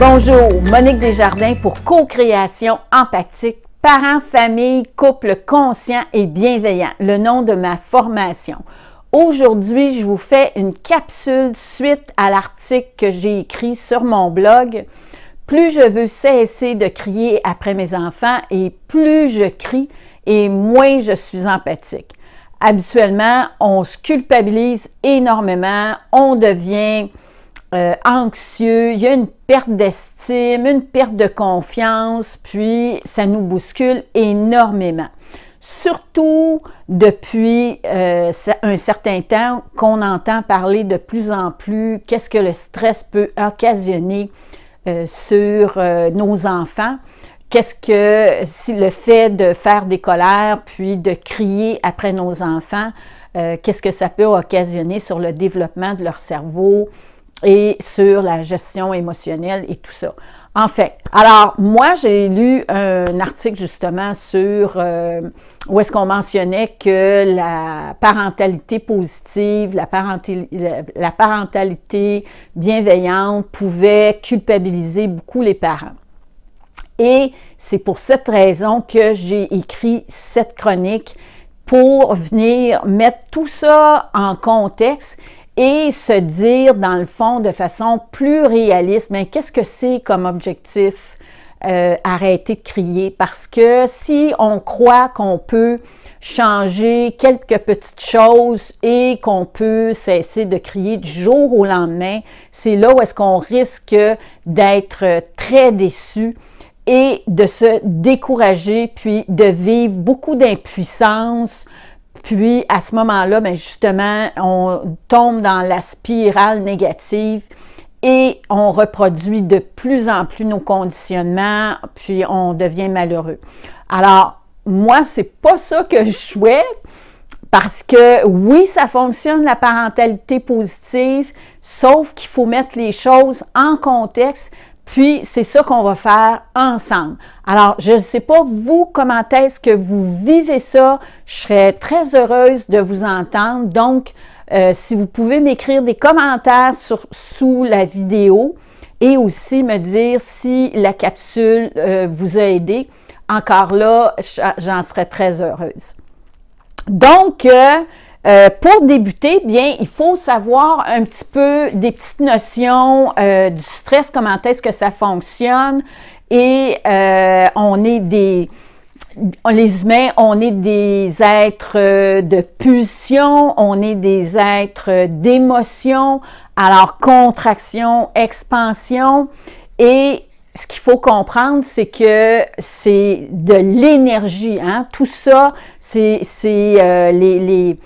Bonjour, Monique Desjardins pour Co-création empathique, parents, familles, couples conscients et bienveillants, le nom de ma formation. Aujourd'hui, je vous fais une capsule suite à l'article que j'ai écrit sur mon blog. Plus je veux cesser de crier après mes enfants et plus je crie et moins je suis empathique. Habituellement, on se culpabilise énormément, on devient euh, anxieux, il y a une perte d'estime, une perte de confiance, puis ça nous bouscule énormément. Surtout depuis euh, un certain temps qu'on entend parler de plus en plus qu'est-ce que le stress peut occasionner euh, sur nos enfants. Qu'est-ce que si le fait de faire des colères puis de crier après nos enfants, qu'est-ce que ça peut occasionner sur le développement de leur cerveau, et sur la gestion émotionnelle et tout ça. En fait, alors moi j'ai lu un article justement sur euh, où est-ce qu'on mentionnait que la parentalité positive, la parentalité bienveillante pouvait culpabiliser beaucoup les parents. Et c'est pour cette raison que j'ai écrit cette chronique pour venir mettre tout ça en contexte et se dire, dans le fond, de façon plus réaliste, mais qu'est-ce que c'est comme objectif? Euh, arrêter de crier parce que si on croit qu'on peut changer quelques petites choses et qu'on peut cesser de crier du jour au lendemain, c'est là où est-ce qu'on risque d'être très déçu et de se décourager puis de vivre beaucoup d'impuissance, puis à ce moment-là, ben justement, on tombe dans la spirale négative et on reproduit de plus en plus nos conditionnements, puis on devient malheureux. Alors, moi, c'est pas ça que je souhaite. Parce que oui, ça fonctionne la parentalité positive, sauf qu'il faut mettre les choses en contexte puis, c'est ça qu'on va faire ensemble. Alors, je ne sais pas vous comment est-ce que vous vivez ça. Je serais très heureuse de vous entendre. Donc, euh, si vous pouvez m'écrire des commentaires sur, sous la vidéo et aussi me dire si la capsule euh, vous a aidé. Encore là, j'en serais très heureuse. Donc, euh, euh, pour débuter, bien, il faut savoir un petit peu des petites notions euh, du stress, comment est-ce que ça fonctionne. Et euh, on est des les humains, on est des êtres de pulsion, on est des êtres d'émotion, alors contraction, expansion. Et ce qu'il faut comprendre, c'est que c'est de l'énergie. Hein? Tout ça, c'est les, les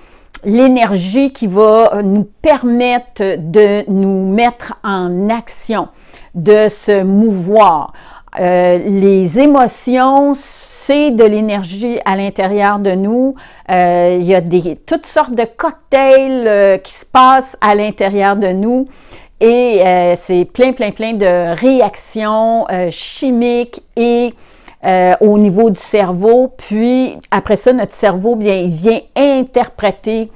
l'énergie qui va euh, nous permettre de nous mettre en action, de se mouvoir. Euh, les émotions, c'est de l'énergie à l'intérieur de nous. Euh, il y a des, toutes sortes de cocktails qui se passent à l'intérieur de nous. Et c'est plein, plein, plein de réactions chimiques et euh, au niveau du cerveau. Puis après ça, notre cerveau bien, il vient interpréter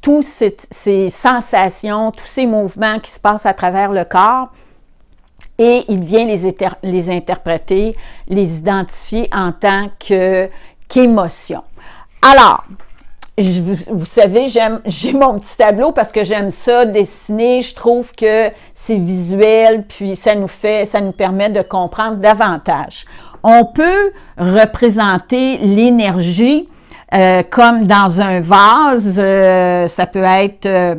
toutes ces, sensations, tous ces mouvements qui se passent à travers le corps et il vient les, les, interpréter, les identifier en tant que qu'émotion. Alors, je, vous savez, j'aime, j'ai mon petit tableau parce que j'aime ça dessiner. Je trouve que c'est visuel, puis ça nous fait, ça nous permet de comprendre davantage. On peut représenter l'énergie euh, comme dans un vase, euh, ça peut être euh,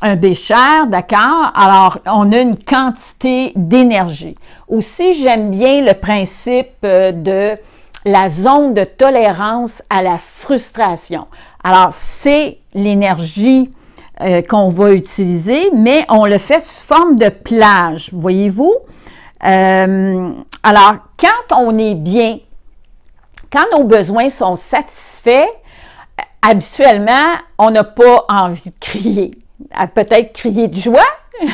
un bécher, d'accord? Alors, on a une quantité d'énergie. Aussi, j'aime bien le principe de la zone de tolérance à la frustration. Alors, c'est l'énergie qu'on va utiliser, mais on le fait sous forme de plage, voyez-vous? Euh, alors, quand on est bien, quand nos besoins sont satisfaits, euh, habituellement, on n'a pas envie de crier. Peut-être crier de joie,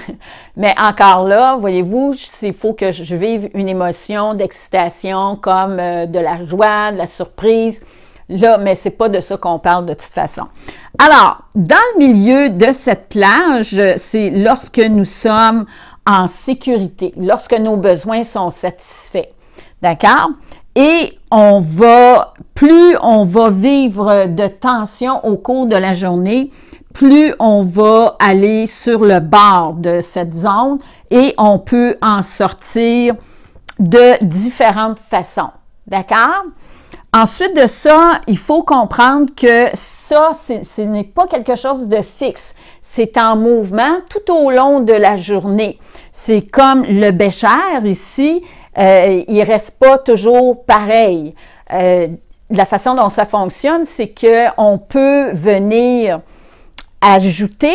mais encore là, voyez-vous, il faut que je vive une émotion d'excitation comme euh, de la joie, de la surprise. Là, mais c'est pas de ça qu'on parle de toute façon. Alors, dans le milieu de cette plage, c'est lorsque nous sommes en sécurité lorsque nos besoins sont satisfaits. D'accord? Et on va, plus on va vivre de tension au cours de la journée, plus on va aller sur le bord de cette zone et on peut en sortir de différentes façons. D'accord? Ensuite de ça, il faut comprendre que ça, ce n'est pas quelque chose de fixe. C'est en mouvement tout au long de la journée. C'est comme le bécher ici, il euh, il reste pas toujours pareil. Euh, la façon dont ça fonctionne, c'est que on peut venir ajouter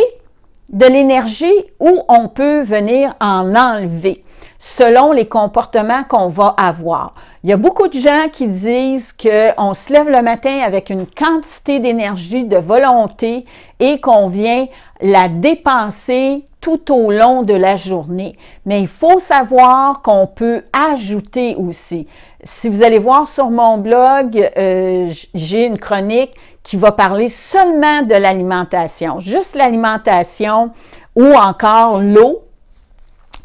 de l'énergie ou on peut venir en enlever selon les comportements qu'on va avoir. Il y a beaucoup de gens qui disent qu'on se lève le matin avec une quantité d'énergie, de volonté et qu'on vient la dépenser tout au long de la journée. Mais il faut savoir qu'on peut ajouter aussi. Si vous allez voir sur mon blog, euh, j'ai une chronique qui va parler seulement de l'alimentation, juste l'alimentation ou encore l'eau.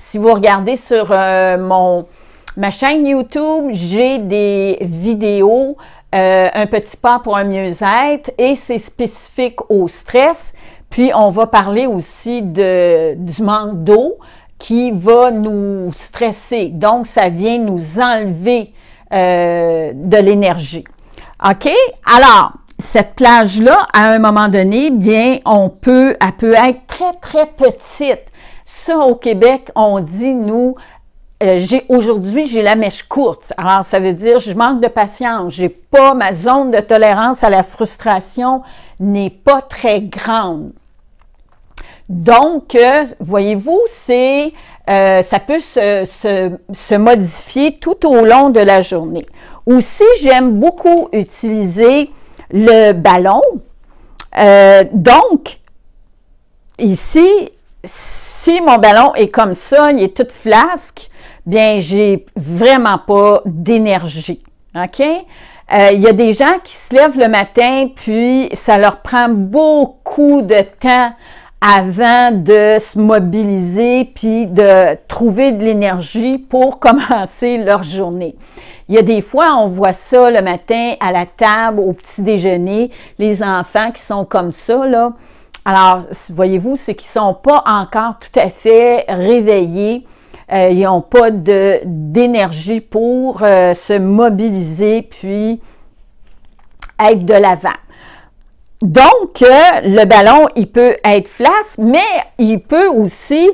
Si vous regardez sur euh, mon Ma chaîne YouTube, j'ai des vidéos, euh, un petit pas pour un mieux-être et c'est spécifique au stress. Puis on va parler aussi de, du manque d'eau qui va nous stresser. Donc ça vient nous enlever euh, de l'énergie. OK? Alors, cette plage-là, à un moment donné, bien, on peut, elle peut être très, très petite. Ça, au Québec, on dit, nous, euh, aujourd'hui, j'ai la mèche courte. Alors, ça veut dire je manque de patience, j'ai pas ma zone de tolérance à la frustration n'est pas très grande. Donc, euh, voyez-vous, c'est euh, ça peut se, se, modifier tout au long de la journée. Aussi, j'aime beaucoup utiliser le ballon. donc, ici, si mon ballon est comme ça, il est tout flasque, bien, j'ai vraiment pas d'énergie. OK? Euh, il y a des gens qui se lèvent le matin, puis ça leur prend beaucoup de temps avant de se mobiliser puis de trouver de l'énergie pour commencer leur journée. Il y a des fois, on voit ça le matin à la table, au petit déjeuner, les enfants qui sont comme ça, là. Alors, voyez-vous, ceux qui sont pas encore tout à fait réveillés, euh, ils n'ont pas d'énergie pour euh, se mobiliser puis être de l'avant. Donc, euh, le ballon, il peut être flasque, mais il peut aussi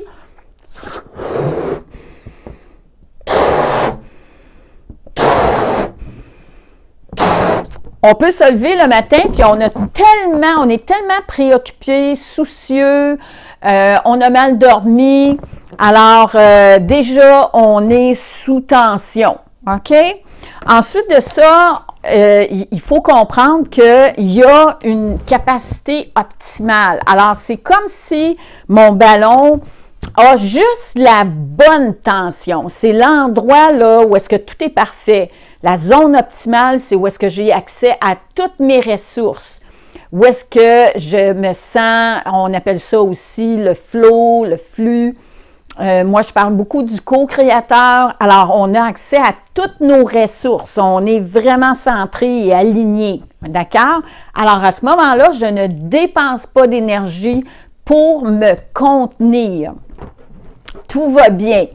on peut se lever le matin, puis on a tellement, on est tellement préoccupé, soucieux, euh, on a mal dormi. Alors, euh, déjà, on est sous tension. OK? Ensuite de ça, euh, il faut comprendre qu'il y a une capacité optimale. Alors, c'est comme si mon ballon a juste la bonne tension. C'est l'endroit là où est-ce que tout est parfait. La zone optimale, c'est où est-ce que j'ai accès à toutes mes ressources. Où est-ce que je me sens, on appelle ça aussi le flow, le flux. Euh, moi, je parle beaucoup du co-créateur. Alors, on a accès à toutes nos ressources. On est vraiment centré et aligné. D'accord? Alors, à ce moment-là, je ne dépense pas d'énergie pour me contenir. Tout va bien.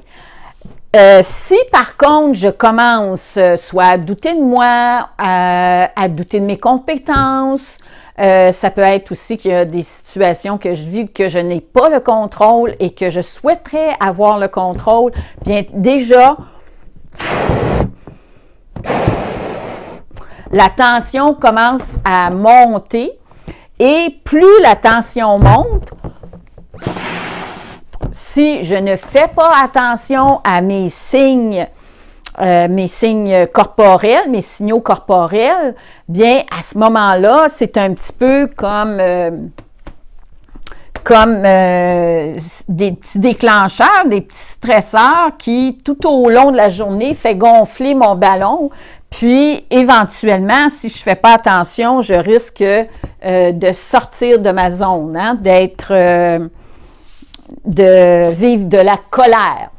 Euh, si par contre je commence euh, soit à douter de moi, à, douter de mes compétences, euh, ça peut être aussi qu'il y a des situations que je vis que je n'ai pas le contrôle et que je souhaiterais avoir le contrôle, bien déjà, la tension commence à monter et plus la tension monte, si je ne fais pas attention à mes signes, euh, mes signes corporels, mes signaux corporels, bien à ce moment-là, c'est un petit peu comme euh, comme euh, des petits déclencheurs, des petits stresseurs qui, tout au long de la journée, fait gonfler mon ballon. Puis, éventuellement, si je ne fais pas attention, je risque de sortir de ma zone, hein, d'être de vivre de la colère.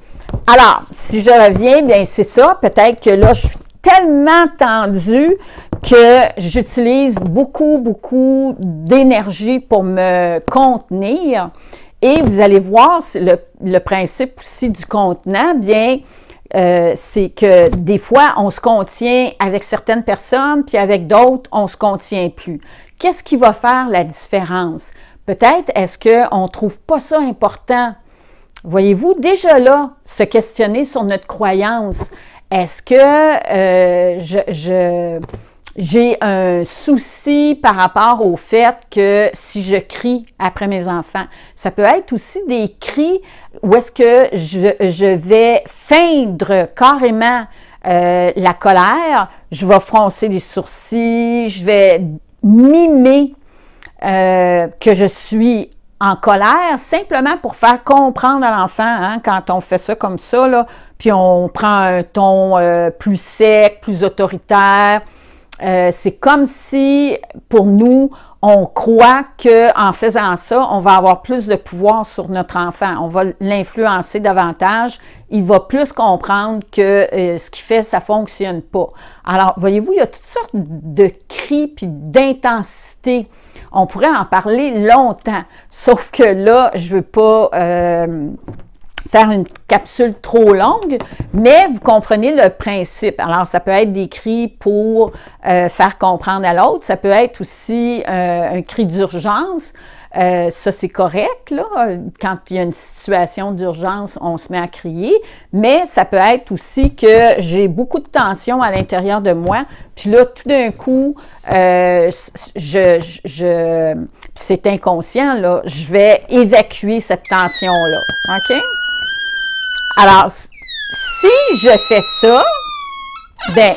Alors, si je reviens, bien c'est ça. Peut-être que là, je suis tellement tendue que j'utilise beaucoup, beaucoup d'énergie pour me contenir. Et vous allez voir, le, principe aussi du contenant, bien, euh, c'est que des fois, on se contient avec certaines personnes, puis avec d'autres, on se contient plus. Qu'est-ce qui va faire la différence? Peut-être est-ce qu'on ne trouve pas ça important. Voyez-vous, déjà là, se questionner sur notre croyance. Est-ce que euh, je, j'ai un souci par rapport au fait que si je crie après mes enfants, ça peut être aussi des cris où est-ce que je, vais feindre carrément euh, la colère, je vais froncer les sourcils, je vais mimer euh, que je suis en colère, simplement pour faire comprendre à l'enfant, hein, quand on fait ça comme ça, là, puis on prend un ton euh, plus sec, plus autoritaire, euh, c'est comme si, pour nous, on croit que en faisant ça, on va avoir plus de pouvoir sur notre enfant. On va l'influencer davantage. Il va plus comprendre que euh, ce qu'il fait, ça fonctionne pas. Alors, voyez-vous, il y a toutes sortes de cris puis d'intensité. On pourrait en parler longtemps. Sauf que là, je veux pas... Euh, faire une capsule trop longue, mais vous comprenez le principe. Alors, ça peut être des cris pour euh, faire comprendre à l'autre, ça peut être aussi euh, un cri d'urgence. Euh, ça, c'est correct, là. Quand il y a une situation d'urgence, on se met à crier. Mais ça peut être aussi que j'ai beaucoup de tension à l'intérieur de moi. Puis là, tout d'un coup, je, je, je c'est inconscient, là. Je vais évacuer cette tension-là. OK? Alors, si je fais ça, ben,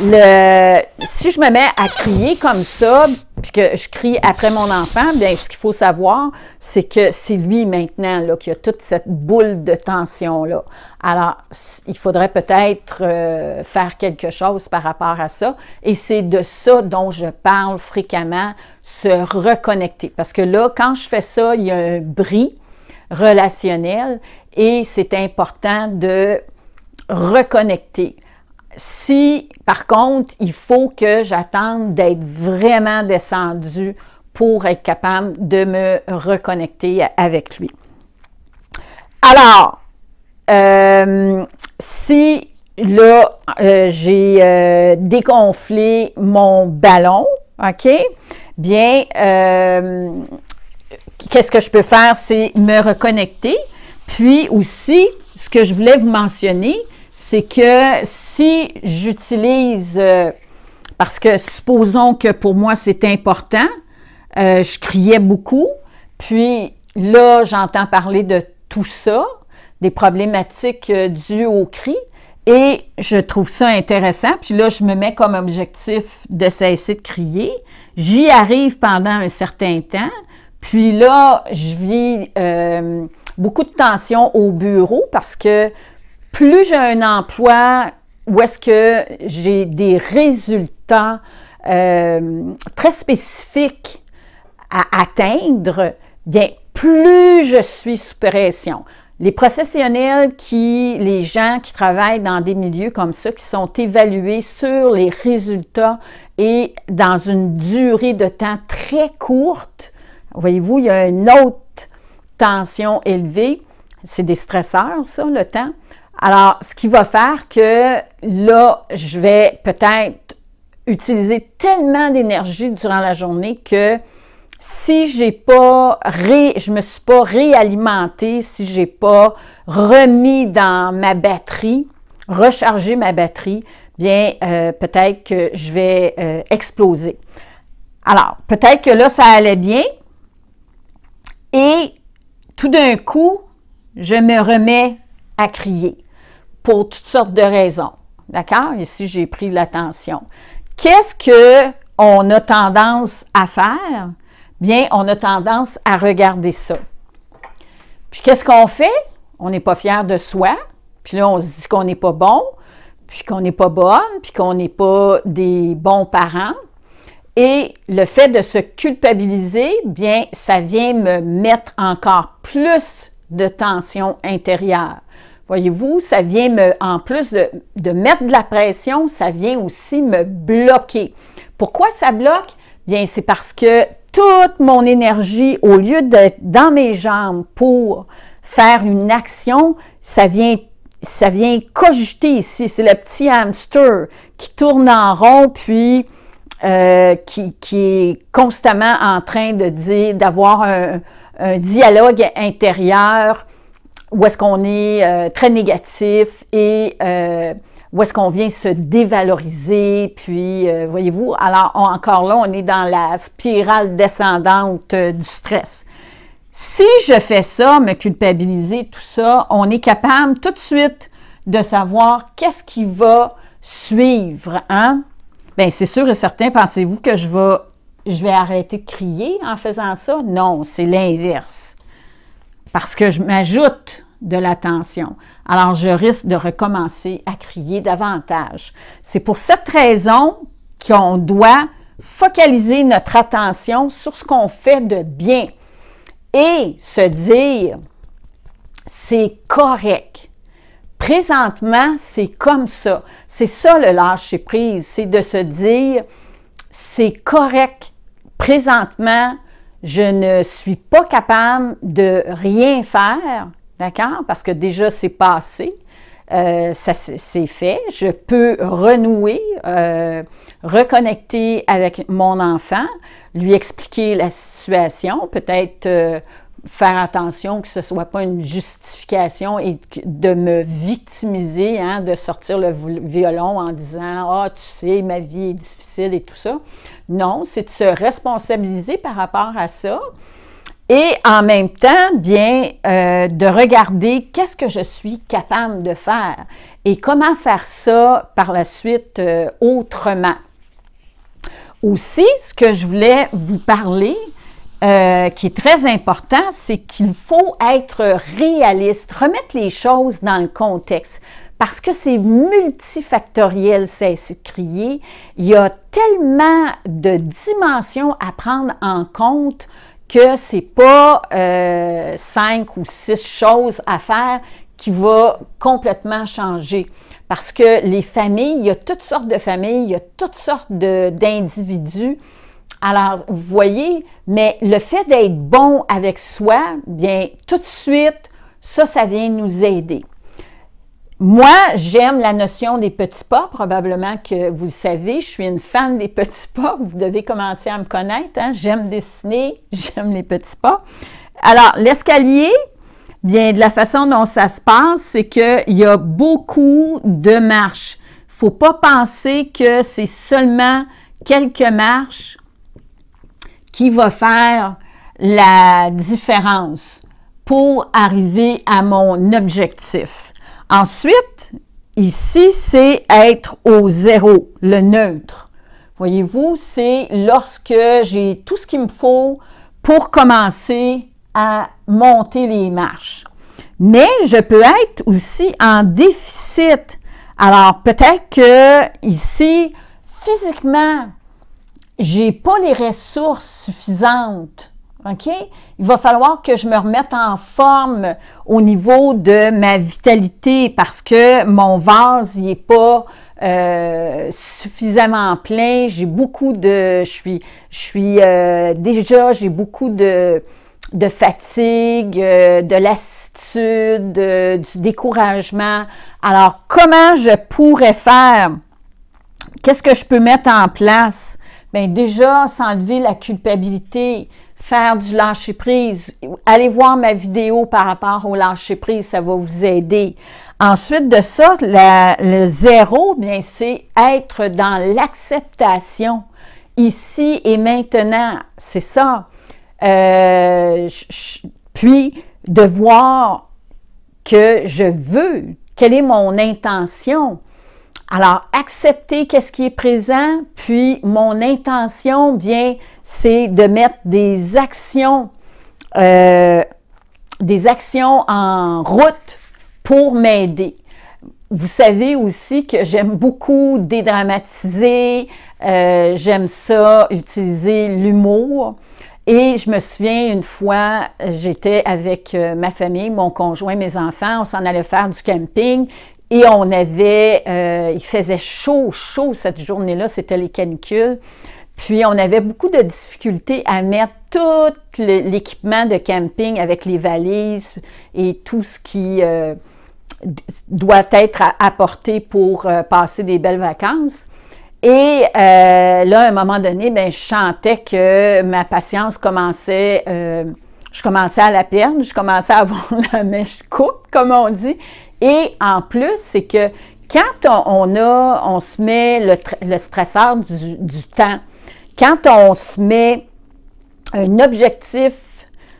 le, si je me mets à crier comme ça, puis que je crie après mon enfant, bien, ce qu'il faut savoir, c'est que c'est lui maintenant là, qui a toute cette boule de tension-là. Alors, il faudrait peut-être euh, faire quelque chose par rapport à ça. Et c'est de ça dont je parle fréquemment, se reconnecter. Parce que là, quand je fais ça, il y a un bris relationnel et c'est important de reconnecter. Si, par contre, il faut que j'attende d'être vraiment descendu pour être capable de me reconnecter avec lui. Alors, euh, si là, euh, j'ai euh, dégonflé mon ballon, OK? Bien, qu'est-ce que je peux faire, c'est me reconnecter. Puis aussi, ce que je voulais vous mentionner, c'est que si j'utilise, euh, parce que supposons que pour moi c'est important, euh, je criais beaucoup, puis là j'entends parler de tout ça, des problématiques euh, dues au cri, et je trouve ça intéressant. Puis là, je me mets comme objectif de cesser de crier. J'y arrive pendant un certain temps. Puis là, je vis euh, beaucoup de tension au bureau parce que plus j'ai un emploi où est-ce que j'ai des résultats euh, très spécifiques à atteindre, bien plus je suis sous pression. Les professionnels qui, les gens qui travaillent dans des milieux comme ça, qui sont évalués sur les résultats et dans une durée de temps très courte, Voyez-vous, il y a une autre tension élevée. C'est des stresseurs, ça, le temps. Alors, ce qui va faire que là, je vais peut-être utiliser tellement d'énergie durant la journée que si j'ai pas je me suis pas réalimenté si j'ai pas remis dans ma batterie, rechargé ma batterie, bien euh, peut-être que je vais euh, exploser. Alors, peut-être que là ça allait bien, et tout d'un coup, je me remets à crier pour toutes sortes de raisons. D'accord? Ici, j'ai pris l'attention. Qu'est-ce que on a tendance à faire? Bien, on a tendance à regarder ça. Puis qu'est-ce qu'on fait? On n'est pas fier de soi. Puis là, on se dit qu'on n'est pas bon, puis qu'on n'est pas bonne, puis qu'on n'est pas des bons parents, et le fait de se culpabiliser, bien, ça vient me mettre encore plus de tension intérieure. Voyez-vous, ça vient me, en plus de, de, mettre de la pression, ça vient aussi me bloquer. Pourquoi ça bloque? Bien, c'est parce que toute mon énergie, au lieu d'être dans mes jambes pour faire une action, ça vient ça vient cogiter ici. C'est le petit hamster qui tourne en rond, puis euh, qui, qui, est constamment en train de dire, d'avoir un, un, dialogue intérieur où est-ce qu'on est, euh, très négatif et euh, où est-ce qu'on vient se dévaloriser, puis euh, voyez-vous, alors encore là, on est dans la spirale descendante du stress. Si je fais ça, me culpabiliser, tout ça, on est capable tout de suite de savoir qu'est-ce qui va suivre, hein? Bien, c'est sûr et certain, pensez-vous que je vais, je vais arrêter de crier en faisant ça? Non, c'est l'inverse. Parce que je m'ajoute de l'attention. Alors, je risque de recommencer à crier davantage. C'est pour cette raison qu'on doit focaliser notre attention sur ce qu'on fait de bien et se dire, c'est correct Présentement, c'est comme ça. C'est ça le lâcher prise, c'est de se dire c'est correct. Présentement, je ne suis pas capable de rien faire, d'accord? Parce que déjà, c'est passé. Euh, ça c'est fait. Je peux renouer, euh, reconnecter avec mon enfant, lui expliquer la situation, peut-être euh, faire attention que ce ne soit pas une justification et de me victimiser, hein, de sortir le violon en disant ah tu sais ma vie est difficile et tout ça. Non, c'est de se responsabiliser par rapport à ça et en même temps bien euh, de regarder qu'est-ce que je suis capable de faire et comment faire ça par la suite euh, autrement. Aussi, ce que je voulais vous parler, euh, qui est très important, c'est qu'il faut être réaliste, remettre les choses dans le contexte. Parce que c'est multifactoriel, c'est crier. Il y a tellement de dimensions à prendre en compte que c'est pas euh, cinq ou six choses à faire qui va complètement changer. Parce que les familles, il y a toutes sortes de familles, il y a toutes sortes d'individus. Alors, vous voyez, mais le fait d'être bon avec soi, bien, tout de suite, ça, ça vient nous aider. Moi, j'aime la notion des petits pas. Probablement que vous le savez, je suis une fan des petits pas. Vous devez commencer à me connaître. Hein. J'aime dessiner, j'aime les petits pas. Alors, l'escalier, bien, de la façon dont ça se passe, c'est qu'il y a beaucoup de marches. Il faut pas penser que c'est seulement quelques marches qui va faire la différence pour arriver à mon objectif. Ensuite, ici, c'est être au zéro, le neutre. Voyez-vous, c'est lorsque j'ai tout ce qu'il me faut pour commencer à monter les marches. Mais je peux être aussi en déficit. Alors peut-être que ici, physiquement, j'ai pas les ressources suffisantes. OK? Il va falloir que je me remette en forme au niveau de ma vitalité parce que mon vase n'est pas euh, suffisamment plein. J'ai beaucoup de. Je suis. Je suis euh, déjà, j'ai beaucoup de de fatigue, euh, de lassitude, du découragement. Alors, comment je pourrais faire? Qu'est-ce que je peux mettre en place? Ben, déjà, s'enlever la culpabilité, faire du lâcher-prise, allez voir ma vidéo par rapport au lâcher-prise, ça va vous aider. Ensuite de ça, le zéro, bien, c'est être dans l'acceptation, ici et maintenant, c'est ça. Euh, puis, de voir que je veux, quelle est mon intention. Alors, accepter qu'est-ce qui est présent, puis mon intention, bien, c'est de mettre des actions, euh, des actions en route pour m'aider. Vous savez aussi que j'aime beaucoup dédramatiser, euh, j'aime ça utiliser l'humour. Et je me souviens une fois, j'étais avec euh, ma famille, mon conjoint, mes enfants, on s'en allait faire du camping et on avait, euh, il faisait chaud, chaud cette journée-là, c'était les canicules. Puis on avait beaucoup de difficultés à mettre tout l'équipement de camping avec les valises et tout ce qui euh, doit être apporté pour euh, passer des belles vacances. Et là, à un moment donné, ben, je chantais que ma patience commençait, je commençais à la perdre, je commençais à avoir la mèche courte, comme on dit. Et en plus, c'est que quand on, a, on se met le, le stresseur du, temps, quand on se met un objectif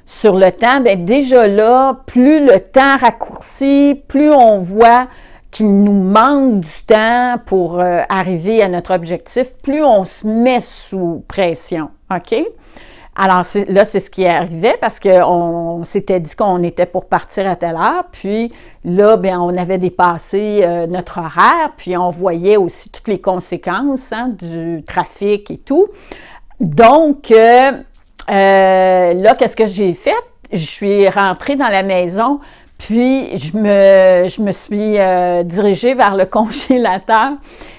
sur le temps, bien déjà là, plus le temps raccourci, plus on voit qu'il nous manque du temps pour euh, arriver à notre objectif, plus on se met sous pression. OK? Alors là, c'est ce qui arrivait parce qu'on on, s'était dit qu'on était pour partir à telle heure. Puis là, bien, on avait dépassé euh, notre horaire. Puis on voyait aussi toutes les conséquences hein, du trafic et tout. Donc euh, euh, là, qu'est-ce que j'ai fait? Je suis rentrée dans la maison. Puis je me, je me suis dirigée vers le congélateur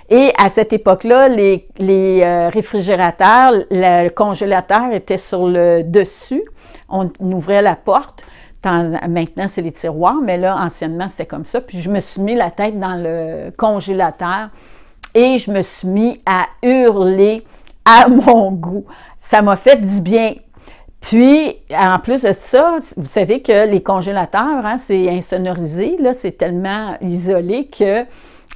et à cette époque-là, les, euh, réfrigérateurs, le congélateur était sur le dessus. On, ouvrait la porte. maintenant, c'est les tiroirs, mais là, anciennement, c'était comme ça. Puis je me suis mis la tête dans le congélateur et je me suis mis à hurler à mon goût. Ça m'a fait du bien. Puis, en plus de ça, vous savez que les congélateurs, hein, c'est insonorisé, là, c'est tellement isolé que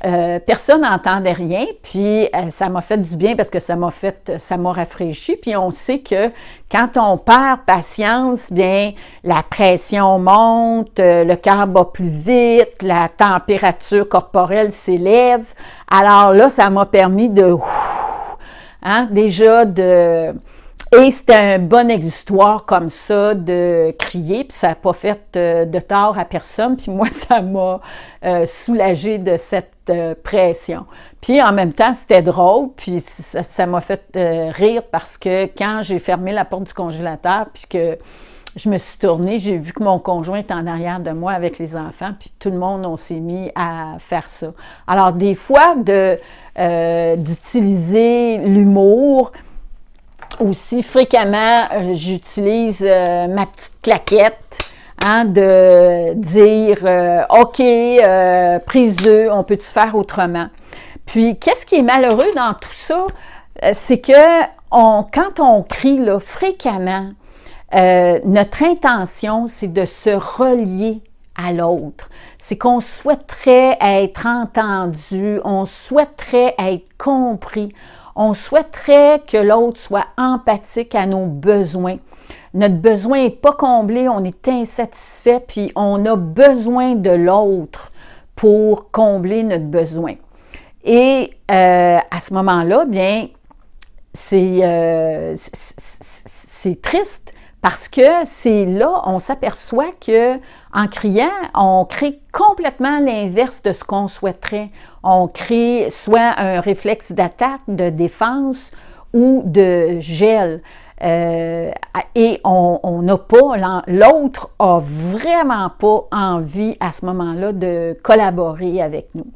euh, personne n'entendait rien, puis euh, ça m'a fait du bien parce que ça m'a fait, ça m'a rafraîchi. Puis on sait que quand on perd patience, bien la pression monte, euh, le cœur bat plus vite, la température corporelle s'élève. Alors là, ça m'a permis de, ouf, hein, déjà de, et c'était un bon exutoire comme ça de crier, puis ça n'a pas fait de tort à personne. Puis moi, ça m'a soulagé de cette pression. Puis en même temps, c'était drôle, puis ça m'a fait euh, rire parce que quand j'ai fermé la porte du congélateur, puis que je me suis tournée, j'ai vu que mon conjoint est en arrière de moi avec les enfants, puis tout le monde, on s'est mis à faire ça. Alors des fois, euh, d'utiliser de, l'humour, aussi fréquemment, euh, j'utilise ma petite claquette Hein, de dire euh, OK, euh, prise 2, on peut-tu faire autrement? Puis qu'est-ce qui est malheureux dans tout ça? Euh, c'est que quand on crie le fréquemment, notre intention, c'est de se relier à l'autre. C'est qu'on souhaiterait être entendu, on souhaiterait être compris, on souhaiterait que l'autre soit empathique à nos besoins notre besoin n'est pas comblé, on est insatisfait, puis on a besoin de l'autre pour combler notre besoin. Et euh, à ce moment-là, bien, euh, c'est triste parce que c'est là on s'aperçoit que en criant, on crée complètement l'inverse de ce qu'on souhaiterait. On crée soit un réflexe d'attaque, de défense ou de gel. Euh, et on n'a pas, l'autre a vraiment pas envie à ce moment-là de collaborer avec nous.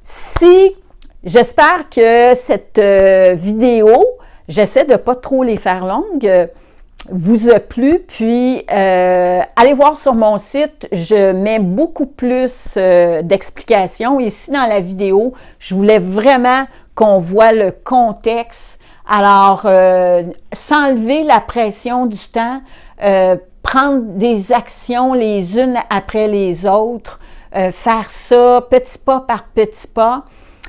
Si, j'espère que cette euh, vidéo, j'essaie de ne pas trop les faire longues, euh, vous a plu, puis allez voir sur mon site, je mets beaucoup plus d'explications. Ici, dans la vidéo, je voulais vraiment qu'on voit le contexte alors, euh, s'enlever la pression du temps, euh, prendre des actions les unes après les autres, euh, faire ça petit pas par petit pas.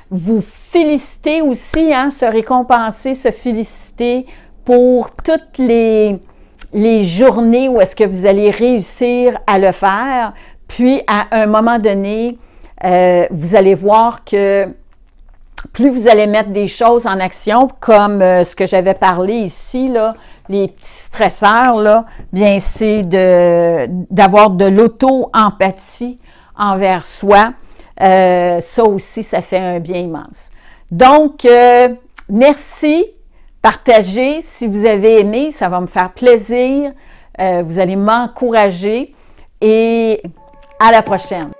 Vous féliciter aussi, hein, se récompenser, se féliciter pour toutes les, les journées où est-ce que vous allez réussir à le faire. Puis, à un moment donné, vous allez voir que plus vous allez mettre des choses en action, comme euh, ce que j'avais parlé ici, là, les petits stresseurs, là, bien c'est d'avoir de, l'auto-empathie envers soi. Euh, ça aussi, ça fait un bien immense. Donc, euh, merci. Partagez si vous avez aimé, ça va me faire plaisir. vous allez m'encourager et à la prochaine.